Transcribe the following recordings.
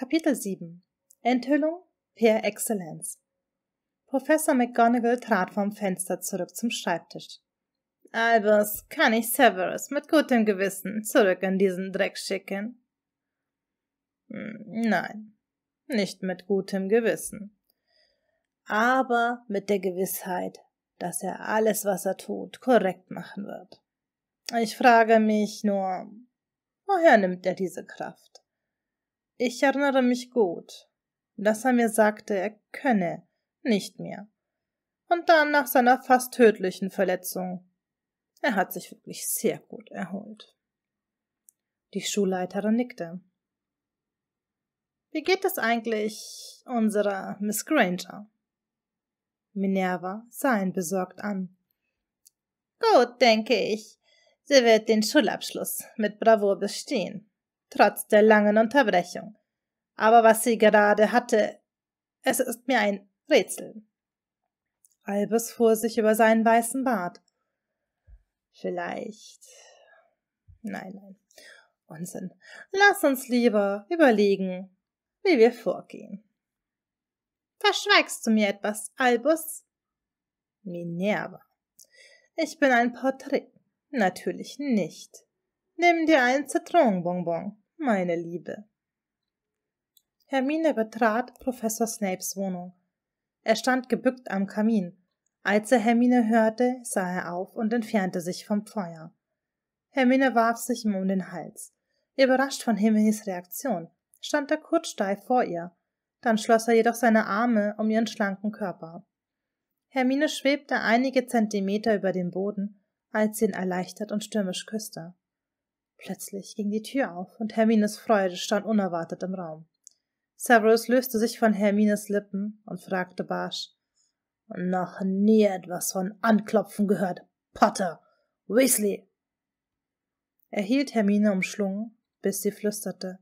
Kapitel 7 Enthüllung per Exzellenz Professor McGonagall trat vom Fenster zurück zum Schreibtisch. Albus kann ich Severus mit gutem Gewissen zurück in diesen Dreck schicken. Hm, nein, nicht mit gutem Gewissen. Aber mit der Gewissheit, dass er alles, was er tut, korrekt machen wird. Ich frage mich nur, woher nimmt er diese Kraft? Ich erinnere mich gut, dass er mir sagte, er könne nicht mehr. Und dann nach seiner fast tödlichen Verletzung. Er hat sich wirklich sehr gut erholt. Die Schulleiterin nickte. Wie geht es eigentlich unserer Miss Granger? Minerva sah ihn besorgt an. Gut, denke ich. Sie wird den Schulabschluss mit Bravour bestehen trotz der langen Unterbrechung. Aber was sie gerade hatte, es ist mir ein Rätsel. Albus fuhr sich über seinen weißen Bart. Vielleicht. Nein, nein. Unsinn. Lass uns lieber überlegen, wie wir vorgehen. Verschweigst du mir etwas, Albus? Minerva. Ich bin ein Porträt. Natürlich nicht. Nimm dir ein Zitronenbonbon, meine Liebe. Hermine betrat Professor Snapes Wohnung. Er stand gebückt am Kamin. Als er Hermine hörte, sah er auf und entfernte sich vom Feuer. Hermine warf sich ihm um den Hals. Überrascht von Himmelis Reaktion, stand er kurz steif vor ihr. Dann schloss er jedoch seine Arme um ihren schlanken Körper. Hermine schwebte einige Zentimeter über dem Boden, als sie ihn erleichtert und stürmisch küsste. Plötzlich ging die Tür auf und Hermines Freude stand unerwartet im Raum. Severus löste sich von Hermines Lippen und fragte barsch: Noch nie etwas von Anklopfen gehört. Potter! Weasley! Er hielt Hermine umschlungen, bis sie flüsterte: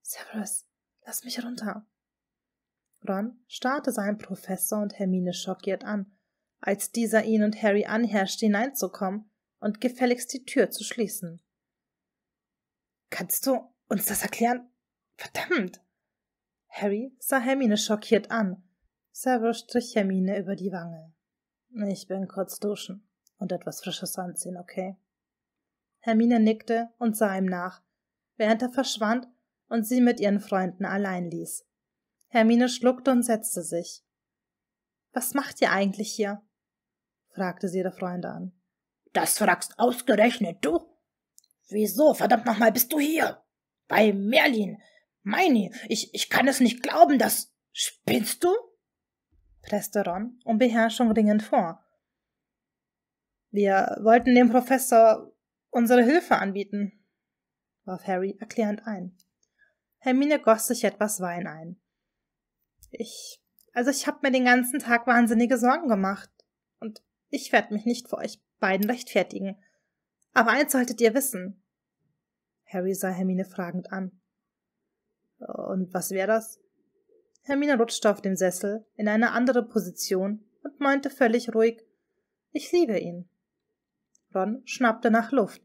Severus, lass mich runter! Ron starrte seinen Professor und Hermine schockiert an, als dieser ihn und Harry anherrschte, hineinzukommen und gefälligst die Tür zu schließen. Kannst du uns das erklären? Verdammt! Harry sah Hermine schockiert an. Severus strich Hermine über die Wange. Ich bin kurz duschen und etwas Frisches anziehen, okay? Hermine nickte und sah ihm nach, während er verschwand und sie mit ihren Freunden allein ließ. Hermine schluckte und setzte sich. Was macht ihr eigentlich hier? fragte sie ihre Freunde an. Das fragst ausgerechnet du? Wieso, verdammt nochmal, bist du hier? Bei Merlin. Meini, ich, ich kann es nicht glauben, dass. Spinnst du? presste Ron um Beherrschung ringend vor. Wir wollten dem Professor unsere Hilfe anbieten, warf Harry erklärend ein. Hermine goss sich etwas Wein ein. Ich, also ich hab mir den ganzen Tag wahnsinnige Sorgen gemacht und ich werd mich nicht vor euch beiden rechtfertigen. Aber eins solltet ihr wissen. Harry sah Hermine fragend an. Und was wäre das? Hermine rutschte auf dem Sessel in eine andere Position und meinte völlig ruhig, ich liebe ihn. Ron schnappte nach Luft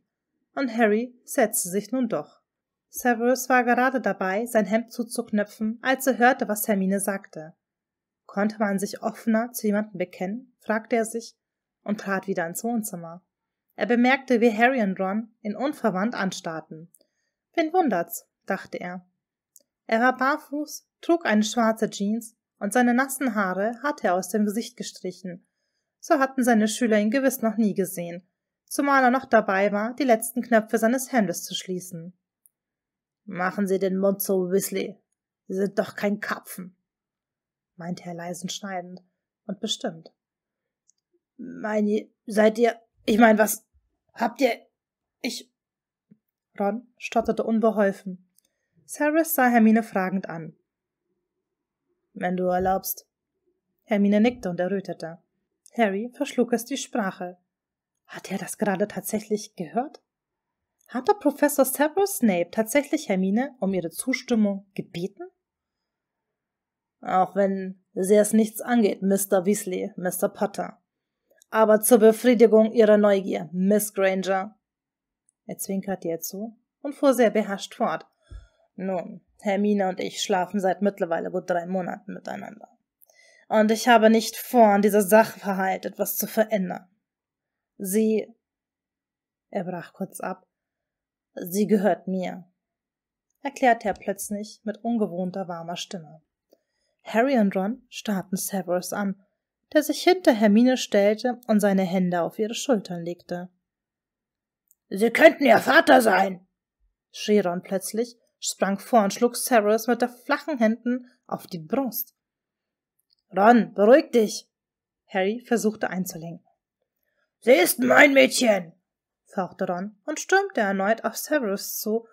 und Harry setzte sich nun doch. Severus war gerade dabei, sein Hemd zuzuknöpfen, als er hörte, was Hermine sagte. Konnte man sich offener zu jemandem bekennen? fragte er sich und trat wieder ins Wohnzimmer. Er bemerkte, wie Harry und Ron ihn unverwandt anstarrten. Wen wundert's, dachte er. Er war barfuß, trug eine schwarze Jeans und seine nassen Haare hatte er aus dem Gesicht gestrichen. So hatten seine Schüler ihn gewiss noch nie gesehen, zumal er noch dabei war, die letzten Knöpfe seines Hemdes zu schließen. Machen Sie den Mund zu, Weasley. Sie sind doch kein Kapfen, meinte er leisen schneidend und bestimmt. Meine, seid ihr, ich meine, was, Habt ihr. Ich. Ron stotterte unbeholfen. Cyrus sah Hermine fragend an. Wenn du erlaubst. Hermine nickte und errötete. Harry verschlug es die Sprache. Hat er das gerade tatsächlich gehört? Hatte Professor Severus Snape tatsächlich Hermine um ihre Zustimmung gebeten? Auch wenn sie es nichts angeht, Mr. Weasley, Mr. Potter, aber zur Befriedigung ihrer Neugier, Miss Granger. Er zwinkerte ihr zu und fuhr sehr beherrscht fort. Nun, Hermine und ich schlafen seit mittlerweile gut drei Monaten miteinander. Und ich habe nicht vor, an dieser Sachverhalt etwas zu verändern. Sie. Er brach kurz ab. Sie gehört mir, erklärte er plötzlich mit ungewohnter warmer Stimme. Harry und Ron starrten Severus an der sich hinter Hermine stellte und seine Hände auf ihre Schultern legte. Sie könnten ihr Vater sein, schrie Ron plötzlich, sprang vor und schlug Sirius mit der flachen Händen auf die Brust. Ron, beruhig dich! Harry versuchte einzulenken. Sie ist mein Mädchen! fauchte Ron und stürmte erneut auf Severus zu,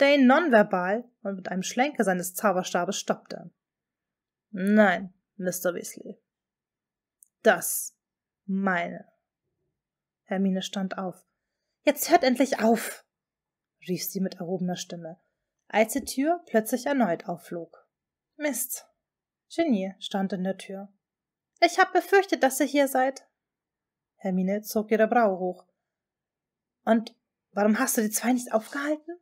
der ihn nonverbal und mit einem Schlenker seines Zauberstabes stoppte. Nein, Mr. Weasley, das meine. Hermine stand auf. Jetzt hört endlich auf, rief sie mit erhobener Stimme, als die Tür plötzlich erneut aufflog. Mist. Genie stand in der Tür. Ich hab befürchtet, dass ihr hier seid. Hermine zog ihre Braue hoch. Und warum hast du die zwei nicht aufgehalten?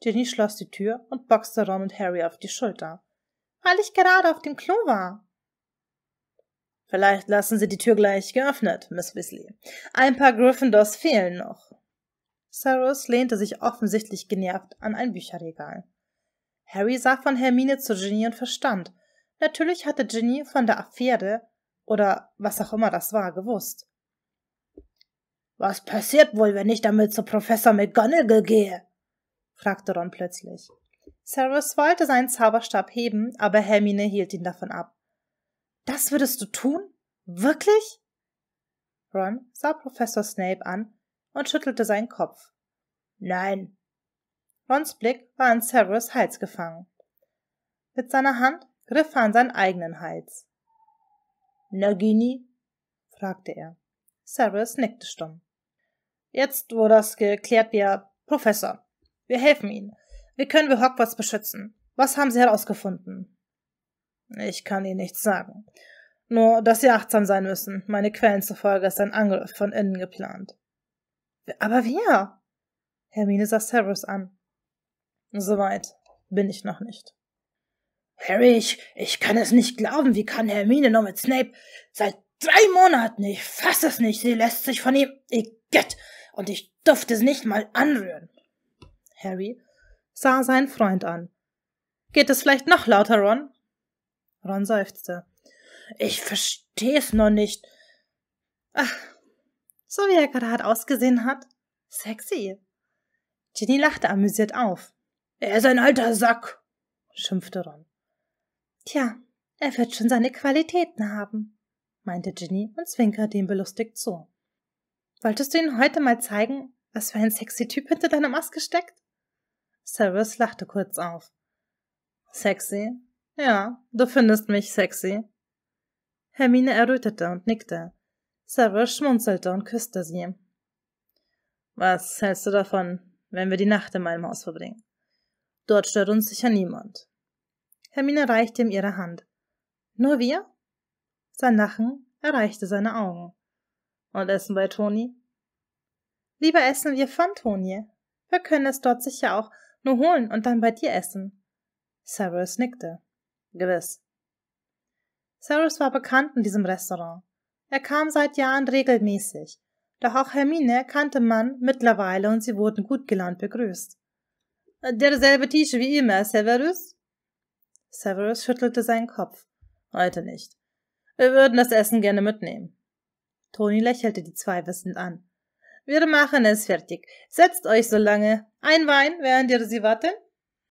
Ginny schloss die Tür und boxte Ron und Harry auf die Schulter. Weil ich gerade auf dem Klo war. Vielleicht lassen sie die Tür gleich geöffnet, Miss Weasley. Ein paar Gryffindors fehlen noch. Cyrus lehnte sich offensichtlich genervt an ein Bücherregal. Harry sah von Hermine zu Ginny und verstand. Natürlich hatte Ginny von der Affäre oder was auch immer das war gewusst. Was passiert wohl, wenn ich damit zu Professor McGonagall gehe? fragte Ron plötzlich. Cyrus wollte seinen Zauberstab heben, aber Hermine hielt ihn davon ab. Das würdest du tun? Wirklich? Ron sah Professor Snape an und schüttelte seinen Kopf. Nein. Rons Blick war an Severus Hals gefangen. Mit seiner Hand griff er an seinen eigenen Hals. Nagini? fragte er. Severus nickte stumm. Jetzt, wo das geklärt wird, Professor, wir helfen Ihnen. Wie können wir Hogwarts beschützen? Was haben Sie herausgefunden? Ich kann Ihnen nichts sagen. Nur, dass Sie achtsam sein müssen. Meine Quellen zufolge ist ein Angriff von innen geplant. Aber wer? Hermine sah Severus an. Soweit bin ich noch nicht. Harry, ich, ich kann es nicht glauben. Wie kann Hermine nur mit Snape seit drei Monaten? Ich fasse es nicht. Sie lässt sich von ihm. Igitt! Und ich durfte es nicht mal anrühren. Harry sah seinen Freund an. Geht es vielleicht noch lauter, Ron? Ron seufzte. Ich versteh's noch nicht. Ach, so wie er gerade ausgesehen hat. Sexy. Ginny lachte amüsiert auf. Er ist ein alter Sack, schimpfte Ron. Tja, er wird schon seine Qualitäten haben, meinte Ginny und zwinkerte ihm belustigt zu. Wolltest du ihm heute mal zeigen, was für ein sexy Typ hinter deiner Maske steckt? Cyrus lachte kurz auf. Sexy? Ja, du findest mich sexy. Hermine errötete und nickte. Sarah schmunzelte und küsste sie. Was hältst du davon, wenn wir die Nacht in meinem Haus verbringen? Dort stört uns sicher niemand. Hermine reichte ihm ihre Hand. Nur wir? Sein Lachen erreichte seine Augen. Und essen bei Toni? Lieber essen wir von Toni. Wir können es dort sicher auch nur holen und dann bei dir essen. Cyrus nickte. Gewiss. Cyrus war bekannt in diesem Restaurant. Er kam seit Jahren regelmäßig, doch auch Hermine kannte man mittlerweile und sie wurden gut gelaunt begrüßt. Äh, derselbe Tisch wie immer, Severus? Severus schüttelte seinen Kopf. Heute nicht. Wir würden das Essen gerne mitnehmen. Toni lächelte die zwei wissend an. Wir machen es fertig. Setzt euch so lange. Ein Wein, während ihr sie warten?